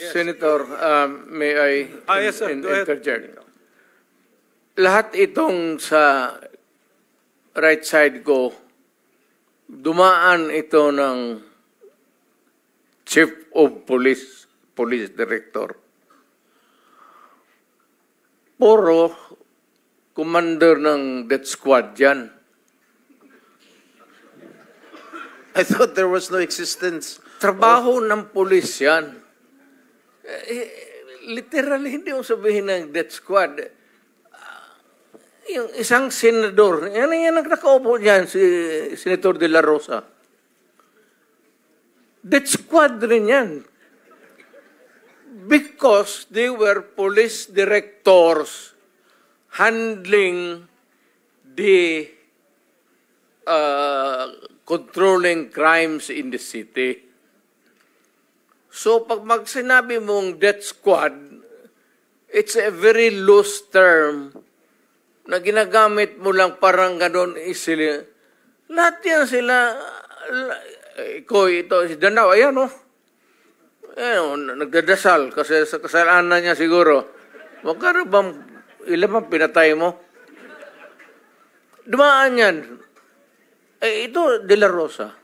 Yes. Senator, um, may I ah, in, yes, sir. in, interject? Lahat itong sa right side ko, dumaan ito ng Chief of Police, Police Director. Puro commander ng death squad dyan. I thought there was no existence. Trabaho oh. ng pulis yan. Eh, literal hindi mo sabihin ng death squad. Ah, yung isang senador, yan yan ang nakaupo dyan, si Senator De La Rosa. Death squad rin yan. Because they were police directors handling the uh, controlling crimes in the city. So pag magsinabi mong death squad, it's a very loose term na ginagamit mo lang parang ganun isili. Lahat yan sila, ko ito, si Danaw, ayan o. Oh. Ayan, oh, nagdadasal kasi sa kasalanan niya siguro. Magkano bang, ilan bang pinatay mo? Dumaan yan. Eh, ito, De La Rosa.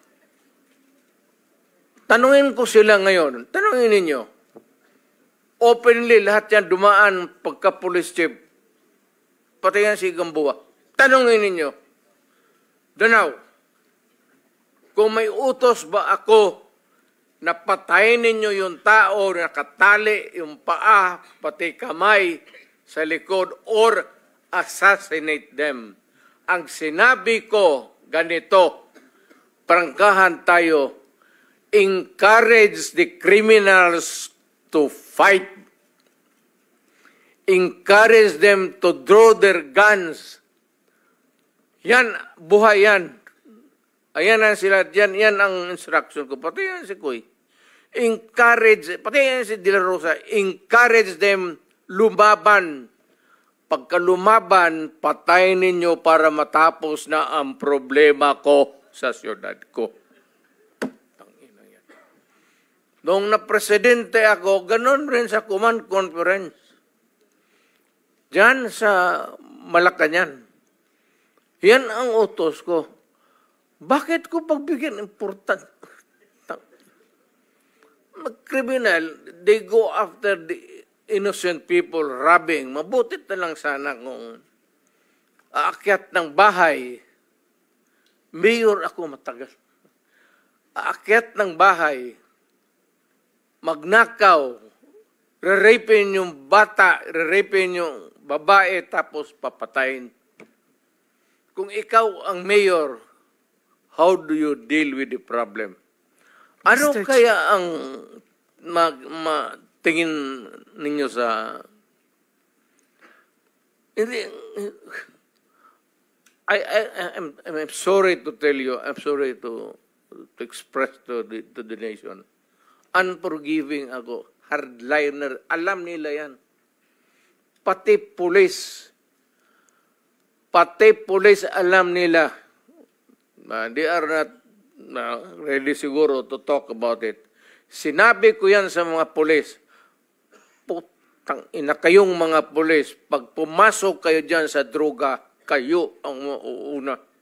Tanungin ko sila ngayon, tanungin ninyo, openly lahat yan dumaan pagka police chief, pati yan si Gamboa. Tanungin ninyo, Danaw, kung may utos ba ako na patayin ninyo yung tao na katali, yung paa, pati kamay sa likod or assassinate them. Ang sinabi ko, ganito, prangkahan tayo encourage the criminals to fight, encourage them to draw their guns. Yan, buhay yan. Ayan na sila, yan, yan ang instruction ko. Pati yan si Kuy. Encourage, pati yan si De La Rosa, encourage them lumaban. Pagka lumaban, patayin ninyo para matapos na ang problema ko sa siyudad ko. Noong na-presidente ako, ganun rin sa Kuman Conference. Diyan sa Malacanan. Yan ang utos ko. Bakit ko pagbigyan important? Mag-criminal, they go after the innocent people, robbing. Mabuti na lang sana kung aakyat ng bahay. Mayor ako matagal. Aakyat ng bahay, magnakaw, re-rapin yung bata, re yung babae, tapos papatayin. Kung ikaw ang mayor, how do you deal with the problem? Ano Mr. kaya ang mag, ma, tingin ninyo sa... Hindi, I, I, I'm, I'm sorry to tell you, I'm sorry to, to express to the, to the nation unforgiving ako. Hardliner. Alam nila yan. Pati pulis. Pati pulis alam nila. Uh, they are not uh, ready siguro to talk about it. Sinabi ko yan sa mga pulis. Putang ina kayong mga pulis. Pag pumasok kayo dyan sa droga, kayo ang mauuna.